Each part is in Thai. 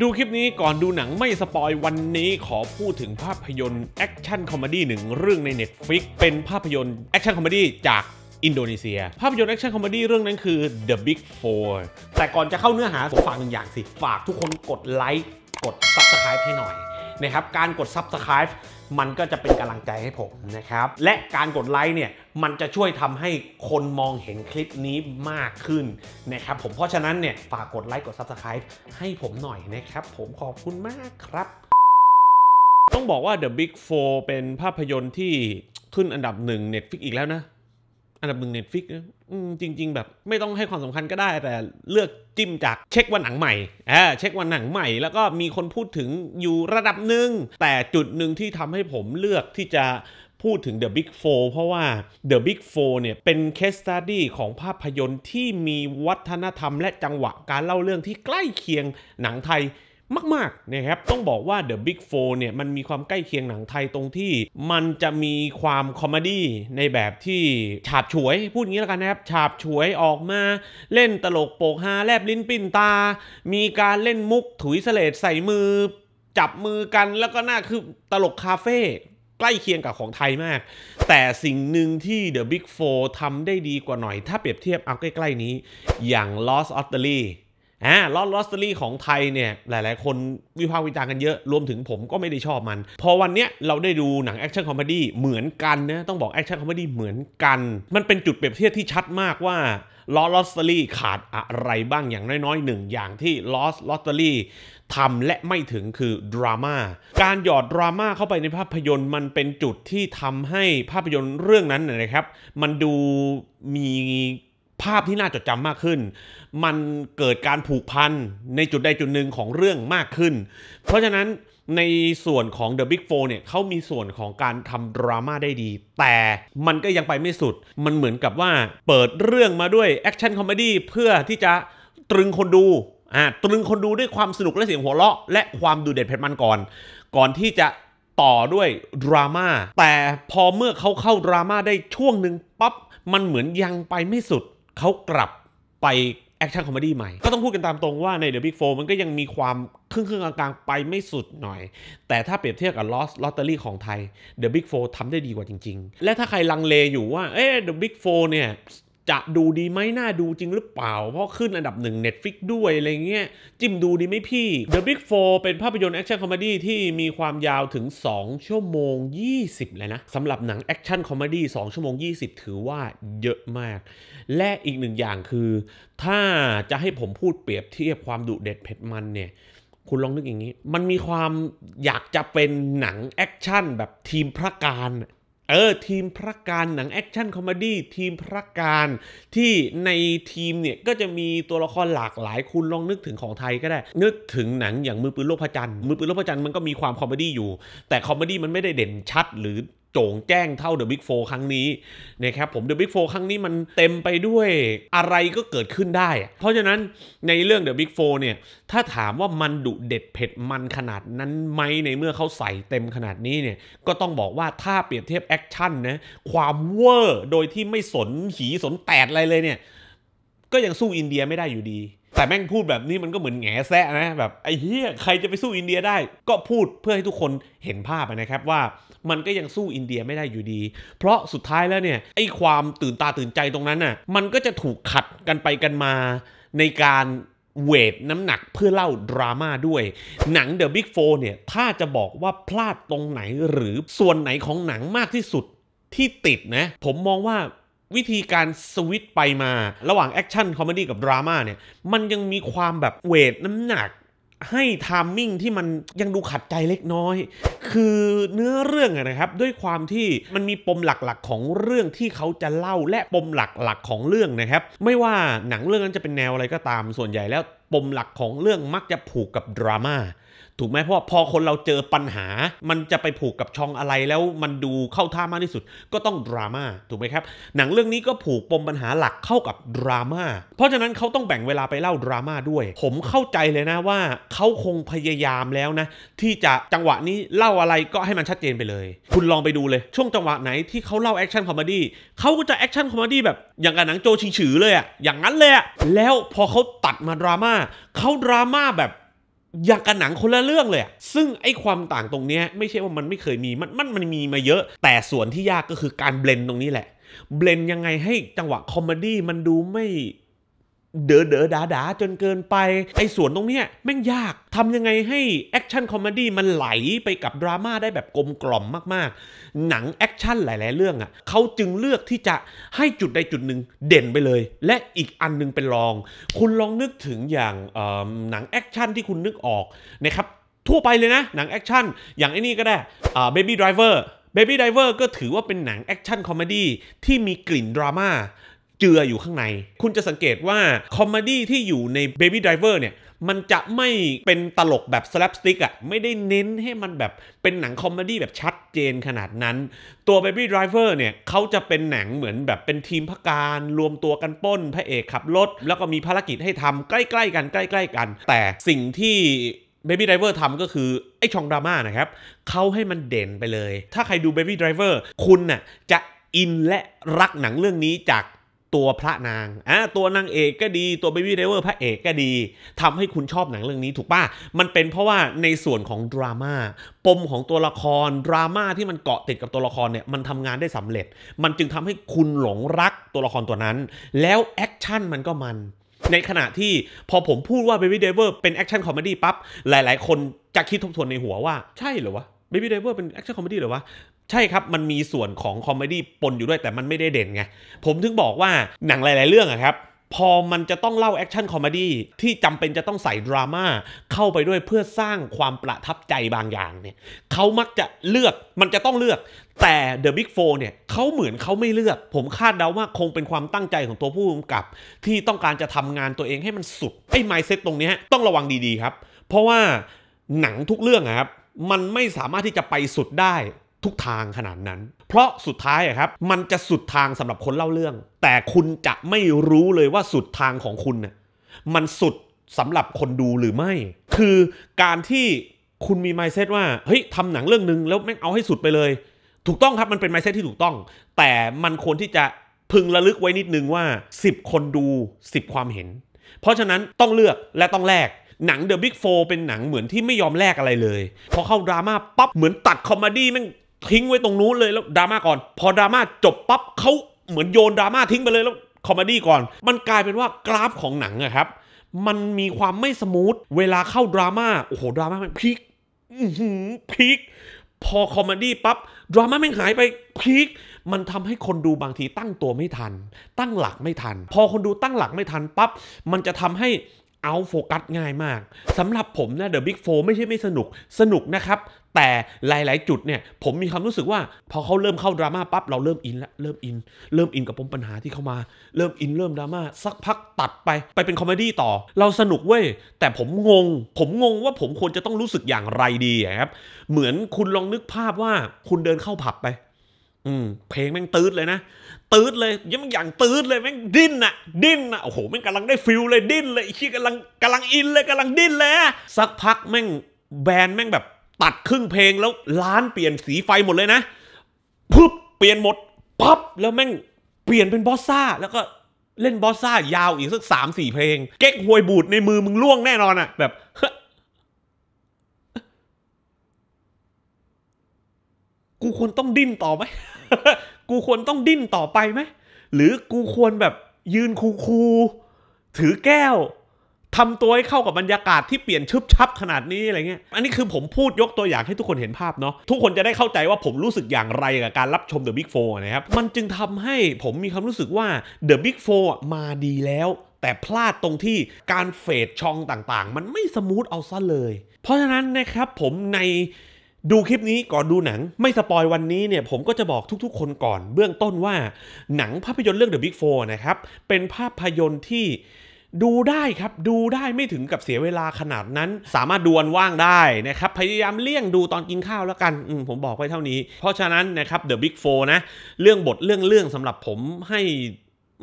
ดูคลิปนี้ก่อนดูหนังไม่สปอยวันนี้ขอพูดถึงภาพยนตร์แอคชั่นคอมดี้หนึ่งเรื่องใน Netflix เป็นภาพยนตร์แอคชั่นคอมดี้จากอินโดนีเซีย ภาพยนตร์แอคชั่นคอมดี้เรื่องนั้นคือ The Big Four แต่ก่อนจะเข้าเนื้อหาผมฝากหนึ่งอย่างสิ ฝากทุกคนกดไลค์กด Subscribe ให้หน่อยนะครับ การกด Subscribe มันก็จะเป็นกำลังใจให้ผมนะครับ และการกดไลค์เนี่ย มันจะช่วยทำให้คนมองเห็นคลิปนี้มากขึ้นนะครับ ผมเพราะฉะนั้นเนี่ย ฝากกดไลค์ กด Subscribe ให้ผมหน่อยนะครับ ผมขอบคุณมากครับ ต้องบอกว่า The Big Four เป็นภาพยนตร์ที่ขึ้นอันดับหนึ่ง Netflix อีกแล้วนะอันดับหนึ่งเน็ตฟิกจริงๆ แบบไม่ต้องให้ความสำคัญก็ได้แต่เลือกจิ้มจากเช็ควันหนังใหม่อเช็ควันหนังใหม่แล้วก็มีคนพูดถึงอยู่ระดับหนึ่งแต่จุดหนึ่งที่ทำให้ผมเลือกที่จะพูดถึง The Big Four เพราะว่า The Big Four เนี่ยเป็นเคสต s ด u d ของภาพยนตร์ที่มีวัฒนธรรมและจังหวะการเล่าเรื่องที่ใกล้เคียงหนังไทยมากๆนะครับ ต้องบอกว่า The Big Four เนี่ยมันมีความใกล้เคียงหนังไทยตรงที่ มันจะมีความคอมเมดี้ในแบบที่ฉาบฉวยพูดงี้แล้วกันนะครับฉาบฉวยออกมาเล่นตลกโปกฮาแลบลิ้นปิ้นตา มีการเล่นมุกถุยเสลดใส่มือ จับมือกันแล้วก็น่าคือตลกคาเฟ่ใกล้เคียงกับของไทยมาก แต่สิ่งหนึ่งที่ The Big Four ทำได้ดีกว่าหน่อยถ้าเปรียบเทียบเอาใกล้ๆนี้ อย่าง Lost o t t e r y อ่าลอตลอตเตอรี่ของไทยเนี่ยหลายๆ คนวิพากษ์วิจารณ์กันเยอะรวมถึงผมก็ไม่ได้ชอบมัน พอวันเนี้ยเราได้ดูหนังแอคชั่นคอมเมดี้เหมือนกันนะต้องบอกแอคชั่นคอมเมดี้เหมือนกัน มันเป็นจุดเปรียบเทียบที่ชัดมากว่าลอตลอตเตอรี่ขาดอะไรบ้างอย่างน้อยๆหนึ่งอย่างที่ลอสลอตเตอรี่ทำ และไม่ถึงคือดราม่าการหยอดดราม่าเข้าไปในภาพยนตร์มันเป็นจุดที่ทำให้ภาพยนตร์เรื่องนั้นนะครับมันดูมีภาพที่น่าจดจำมากขึ้น มันเกิดการผูกพันในจุดใดจุดหนึ่งของเรื่องมากขึ้น เพราะฉะนั้นในส่วนของ The Big Four เนี่ยเขามีส่วนของการทำดราม่าได้ดี แต่มันก็ยังไปไม่สุด มันเหมือนกับว่าเปิดเรื่องมาด้วยแอคชั่นคอมเมดี้เพื่อที่จะตรึงคนดู อ่าตรึงคนดูด้วยความสนุกและเสียงหัวเราะ และความดูเด็ดเผ็ดมันก่อน ก่อนที่จะต่อด้วยดราม่า แต่พอเมื่อเขาเข้าดราม่าได้ช่วงหนึ่งปับ๊บ มันเหมือนยังไปไม่สุดเขากลับไปแอคชั่นคอมเมดี้ใหม่ก็ต้องพูดกันตามตรงว่าใน The Big Four มันก็ยังมีความครึ่งครึ่งกลางๆไปไม่สุดหน่อย แต่ถ้าเปรียบเทียบกับ Lost Lottery ของไทย The Big Four ทำได้ดีกว่าจริง ๆ และถ้าใครลังเลอยู่ว่าเอ๊ะ The Big Four เนี่ยจะดูดีไหมน่าดูจริงหรือเปล่า เพราะขึ้นอันดับหนึ่ง Netflix ด้วยอะไรเงี้ยจิ้มดูดีไหมพี่ The Big Four เป็นภาพยนตร์แอคชั่นคอมเมดี้ที่มีความยาวถึง 2 ชั่วโมง 20เลยนะสำหรับหนังแอคชั่นคอมเมดี้2ชั่วโมง 20 ถือว่าเยอะมาก และอีกหนึ่งอย่างคือถ้าจะให้ผมพูดเปรียบเทียบความดุเด็ดเผ็ดมันเนี่ย คุณลองนึกอย่างนี้ มันมีความอยากจะเป็นหนังแอคชั่นแบบทีมพระการเออ ทีมพระการหนังแอคชั่นคอมดี้ทีมพระการที่ในทีมเนี่ย ก็จะมีตัวละครหลากหลายคุณลองนึกถึงของไทยก็ได้ นึกถึงหนังอย่างมือปืนโลกพระจันทร์มือปืนโลกพระจันทร์มันก็มีความคอมเมดี้อยู่ แต่คอมเมดี้มันไม่ได้เด่นชัดหรือโจ่งแจ้งเท่า The Big 4 ครั้งนี้นะครับผม The Big 4 ครั้งนี้มันเต็มไปด้วยอะไรก็เกิดขึ้นได้ เพราะฉะนั้นในเรื่อง The Big 4 เนี่ย ถ้าถามว่ามันดุเด็ดเผ็ดมันขนาดนั้นไหมในเมื่อเขาใส่เต็มขนาดนี้เนี่ย ก็ต้องบอกว่าถ้าเปรียบเทียบแอคชั่นนะความเวอร์โดยที่ไม่สนหี สนแตดอะไรเลยเนี่ย ก็ยังสู้อินเดียไม่ได้อยู่ดีแต่แม่งพูดแบบนี้มันก็เหมือนแง่แซะนะ แบบไอ้เหี้ยใครจะไปสู้อินเดียได้ ก็พูดเพื่อให้ทุกคนเห็นภาพนะครับว่ามันก็ยังสู้อินเดียไม่ได้อยู่ดี เพราะสุดท้ายแล้วเนี่ย ไอ้ความตื่นตาตื่นใจตรงนั้นน่ะมันก็จะถูกขัดกันไปกันมาในการเวทน้ำหนักเพื่อเล่าดราม่าด้วย หนัง The Big Four เนี่ย ถ้าจะบอกว่าพลาดตรงไหนหรือส่วนไหนของหนังมากที่สุดที่ติดนะ ผมมองว่าวิธีการสวิตไปมาระหว่างแอคชั่นคอมเมดี้กับดราม่าเนี่ย มันยังมีความแบบเวท น้ำหนัก ให้ทามมิ่งที่มันยังดูขัดใจเล็กน้อย คือเนื้อเรื่องนะครับด้วยความที่มันมีปมหลักๆของเรื่องที่เขาจะเล่าและปมหลัก ๆ ของเรื่องนะครับ ไม่ว่าหนังเรื่องนั้นจะเป็นแนวอะไรก็ตามส่วนใหญ่แล้วปมหลักของเรื่องมักจะผูกกับดราม่าถูกไหมเพราะพอคนเราเจอปัญหา มันจะไปผูกกับช่องอะไรแล้วมันดูเข้าท่ามากที่สุด ก็ต้องดราม่าถูกไหมครับ หนังเรื่องนี้ก็ผูกปมปัญหาหลักเข้ากับดราม่าเพราะฉะนั้นเขาต้องแบ่งเวลาไปเล่าดราม่าด้วยผมเข้าใจเลยนะว่าเขาคงพยายามแล้วนะ ที่จะจังหวะนี้เล่าอะไรก็ให้มันชัดเจนไปเลย คุณลองไปดูเลย ช่วงจังหวะไหนที่เขาเล่าแอคชั่นคอมเมดี้เขาก็จะแอคชั่นคอมเมดี้แบบอย่างกับหนังโจชิงฉือเลยอะอย่างนั้นเลยอะแล้วพอเขาตัดมาดราม่าเขาดราม่าแบบอยากกันหนังคนละเรื่องเลย ซึ่งไอ้ความต่างตรงนี้ไม่ใช่ว่ามันไม่เคยมี มันมันมันมีมาเยอะ แต่ส่วนที่ยากก็คือการเบลนตรงนี้แหละ เบลนยังไงให้จังหวะคอมเมดี้มันดูไม่เด๋อเด๋อดาดาจนเกินไป ไอ้ส่วนตรงเนี้ยแม่งยากทำยังไงให้แอคชั่นคอมเมดี้มันไหลไปกับดราม่าได้แบบกลมกล่อมมากๆ หนังแอคชั่นหลาย ๆ เรื่องอะ่ะเขาจึงเลือกที่จะให้จุดใดจุดหนึ่งเด่นไปเลย และอีกอันนึงเป็นรอง คุณลองนึกถึงอย่างหนังแอคชั่นที่คุณนึกออก นะครับ ทั่วไปเลยนะหนังแอคชั่นอย่างไอ้นี่ก็ได้เบบี้ไดรเวอร์เบบี้ไดเวอร์ก็ถือว่าเป็นหนังแอคชั่นคอมเมดี้ที่มีกลิ่นดราม่าเจืออยู่ข้างใน คุณจะสังเกตว่า คอมเมดี้ที่อยู่ใน Baby Driver เนี่ย มันจะไม่เป็นตลกแบบสลับสติกอ่ะ ไม่ได้เน้นให้มันแบบเป็นหนังคอมเมดี้แบบชัดเจนขนาดนั้น ตัว Baby Driver เนี่ย เขาจะเป็นหนังเหมือนแบบเป็นทีมพักการ รวมตัวกันป้นพระเอกขับรถ แล้วก็มีภารกิจให้ทำใกล้ ๆ กันใกล้ ๆกัน แต่สิ่งที่เบบี้ไดเวอร์ทำก็คือไอ้ช่องดราม่านะครับเขาให้มันเด่นไปเลย ถ้าใครดู Baby Driver คุณน่ะจะอินและรักหนังเรื่องนี้จากตัวพระนางอ่ะตัวนางเอกก็ดี ตัวเบบี้เดเวอร์พระเอกก็ดี ทำให้คุณชอบหนังเรื่องนี้ถูกป่ะ มันเป็นเพราะว่าในส่วนของดราม่า ปมของตัวละคร ดราม่าที่มันเกาะติดกับตัวละครเนี่ย มันทำงานได้สำเร็จ มันจึงทำให้คุณหลงรักตัวละครตัวนั้น แล้วแอคชั่นมันก็มัน ในขณะที่พอผมพูดว่า Baby d เว v e r เป็นแอคชั่นคอมเมดี้ปั๊บ หลาย ๆ คนจะคิดทบทวนในหัวว่า ใช่เหรอวะบบี้ไดเวอร์เป็นแอคชั่นคอมเมดี้หรอวะ ใช่ครับมันมีส่วนของคอมเมดี้ปนอยู่ด้วยแต่มันไม่ได้เด่นไงผมถึงบอกว่าหนังหลายๆเรื่องอะครับ พอมันจะต้องเล่าแอคชั่นคอมเมดี้ที่จำเป็นจะต้องใส่ดราม่าเข้าไปด้วยเพื่อสร้างความประทับใจบางอย่างเนี่ยเขามักจะเลือกมันจะต้องเลือก แต่ The Big Four เนี่ย เขาเหมือนเขาไม่เลือก ผมคาดเดาว่าคงเป็นความตั้งใจของตัวผู้กำกับ ที่ต้องการจะทำงานตัวเองให้มันสุดไอ้ไมซ์เซ็ตตรงนี้ต้องระวังดีๆครับ เพราะว่าหนังทุกเรื่องครับมันไม่สามารถที่จะไปสุดได้ทุกทางขนาดนั้น เพราะสุดท้ายครับ มันจะสุดทางสำหรับคนเล่าเรื่อง แต่คุณจะไม่รู้เลยว่าสุดทางของคุณเนี่ยมันสุดสำหรับคนดูหรือไม่ คือการที่คุณมีไมเซ็ตว่าเฮ้ยทำหนังเรื่องนึงแล้วแม่งเอาให้สุดไปเลย ถูกต้องครับ มันเป็นไมเซ็ตที่ถูกต้อง แต่มันควรที่จะพึงระลึกไว้นิดนึงว่า10คนดู 10 ความเห็น เพราะฉะนั้นต้องเลือกและต้องแลกหนัง The Big Four เป็นหนังเหมือนที่ไม่ยอมแลกอะไรเลย พอเข้าดราม่าปั๊บเหมือนตัดคอมเมดี้มันทิ้งไว้ตรงนู้นเลยแล้วดราม่าก่อน พอดราม่าจบปั๊บเขาเหมือนโยนดราม่าทิ้งไปเลยแล้วคอมเมดี้ก่อน มันกลายเป็นว่ากราฟของหนังอะครับ มันมีความไม่สมูทเวลาเข้าดราม่าโอ้โหดราม่ามันพลิกพลิกพอคอมเมดี้ปั๊บดราม่าไม่หายไปพลิกมันทำให้คนดูบางทีตั้งตัวไม่ทัน ตั้งหลักไม่ทัน พอคนดูตั้งหลักไม่ทันปั๊บมันจะทำให้เอาโฟกัสง่ายมากสำหรับผมนะเดอะบิ๊กโฟไม่ใช่ไม่สนุกสนุกนะครับ แต่หลาย ๆ จุดเนี่ย ผมมีความรู้สึกว่า พอเขาเริ่มเข้าดราม่าปั๊บ เราเริ่มอินละเริ่มอิน เริ่มอินกับปมปัญหาที่เข้ามา เริ่มอินเริ่มดราม่าสักพักตัดไป ไปเป็นคอมเมดี้ต่อ เราสนุกเว้ย แต่ผมงง ผมงงว่าผมควรจะต้องรู้สึกอย่างไรดีครับเหมือนคุณลองนึกภาพว่าคุณเดินเข้าผับไปอืมเพลงแม่งตืดเลยนะตืดเลยยังอย่างตืดเลยแม่งดิ้นอะดิ้นอะโอ้โห แม่งกำลังได้ฟิลเลยดิ้นเลยไอขี้กำลังกำลังอินเลยกำลังดิ้นเลยสักพักแม่งแบนแม่งแบบ ตัดครึ่งเพลงแล้วร้านเปลี่ยนสีไฟหมดเลยนะปุ๊บเปลี่ยนหมดปั๊บแล้วแม่งเปลี่ยนเป็นบอสซ่าแล้วก็ เล่นบอสซ่า ยาวอีกสักสามสี่เพลงเก๊กหวยบูดในมือมึงล่วงแน่นอนอะแบบกูควรต้องดิ้นต่อไหมกูควรต้องดิ้นต่อไปไหม หรือกูควรแบบยืนคูคู ถือแก้วทำตัวให้เข้ากับบรรยากาศที่เปลี่ยนชึบชับขนาดนี้อะไรเงี้ยอันนี้คือผมพูดยกตัวอย่างให้ทุกคนเห็นภาพเนาะทุกคนจะได้เข้าใจว่าผมรู้สึกอย่างไรกับการรับชม The Big Four นะครับมันจึงทำให้ผมมีความรู้สึกว่า The Big Four มาดีแล้ว แต่พลาดตรงที่การเฟดช่องต่างๆ มันไม่สมูทเอาซะเลย เพราะฉะนั้นนะครับผมในดูคลิปนี้ก่อนดูหนังไม่สปอยวันนี้เนี่ยผมก็จะบอกทุกๆคนก่อน เบื้องต้นว่าหนังภาพยนตร์เรื่อง The Big Four นะครับ เป็นภาพยนตร์ที่ดูได้ครับดูได้ไม่ถึงกับเสียเวลาขนาดนั้นสามารถดูวันว่างได้นะครับ พยายามเลี่ยงดูตอนกินข้าวแล้วกันผมบอกไว้เท่านี้ เพราะฉะนั้นนะครับ The Big Four นะ เรื่องบทเรื่องเรื่องสำหรับผมให้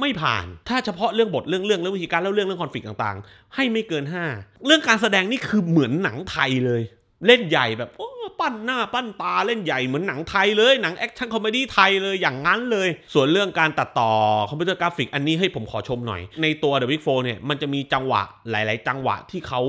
ไม่ผ่าน ถ้าเฉพาะเรื่องบทเรื่องเรื่องเรื่องวิธีการเล่าเรื่องเรื่องคอนฟ lict ต่าง ๆ ให้ไม่เกิน 5 เรื่องการแสดงนี่คือเหมือนหนังไทยเลย เล่นใหญ่แบบโปั้นหน้าปั้นตาเล่นใหญ่เหมือนหนังไทยเลย หนังแอคชั่นคอมเมดี้ไทยเลยอย่างนั้นเลย ส่วนเรื่องการตัดต่อคอมพิวเตอร์กราฟิก อันนี้ให้ผมขอชมหน่อย ในตัว The Big f o เนี่ยมันจะมีจังหวะหลาย ๆ จังหวะที่เขา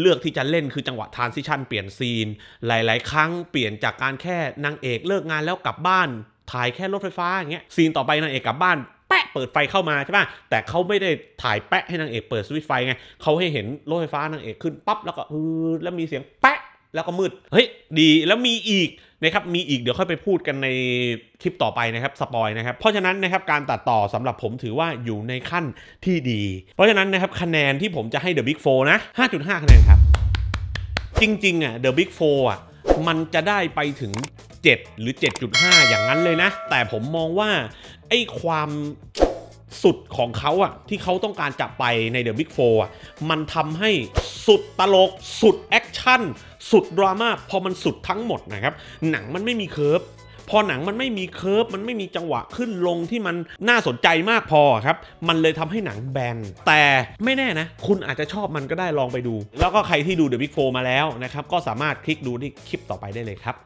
เลือกที่จะเล่นคือจังหวะทานซิชันเปลี่ยนซีนหลาย ๆ ครั้งเปลี่ยนจากการแค่นางเอกเลิกงานแล้วกลับบ้าน ถ่ายแค่รถไฟฟ้า อย่างเงี้ยซีนต่อไปนางเอกกลับบ้าน แปะเปิดไฟเข้ามาใช่ป่ะแต่เขาไม่ได้ถ่ายแปะให้นางเอกเปิดสวิตช์ไฟไงเขาให้เห็นรถไฟฟ้านางเอกขึ้นปั๊บแล้วก็เออแล้วมีเสียงแปะแล้วก็มืด เฮ้ย ดีแล้วมีอีกนะครับ มีอีกเดี๋ยวค่อยไปพูดกันในคลิปต่อไปนะครับ สปอยนะครับ เพราะฉะนั้นนะครับ การตัดต่อสำหรับผมถือว่าอยู่ในขั้นที่ดี เพราะฉะนั้นนะครับคะแนนที่ผมจะให้ The Big 4 นะ 5.5 คะแนนครับ จริงๆอ่ะ The Big 4อ่ะ มันจะได้ไปถึง 7 หรือ 7.5 อย่างนั้นเลยนะ แต่ผมมองว่าไอ้ความสุดของเขาอะที่เขาต้องการจะไปในเดอะบิ๊กโฟอะมันทำให้สุดตลก สุดแอคชั่นสุดดราม่าพอมันสุดทั้งหมดนะครับหนังมันไม่มีเคิร์ฟพอหนังมันไม่มีเคิร์ฟมันไม่มีจังหวะขึ้นลงที่มันน่าสนใจมากพอครับมันเลยทำให้หนังแบน แต่ไม่แน่นะ คุณอาจจะชอบมันก็ได้ลองไปดู แล้วก็ใครที่ดู The Big Four มาแล้วนะครับ ก็สามารถคลิกดูที่คลิปต่อไปได้เลยครับ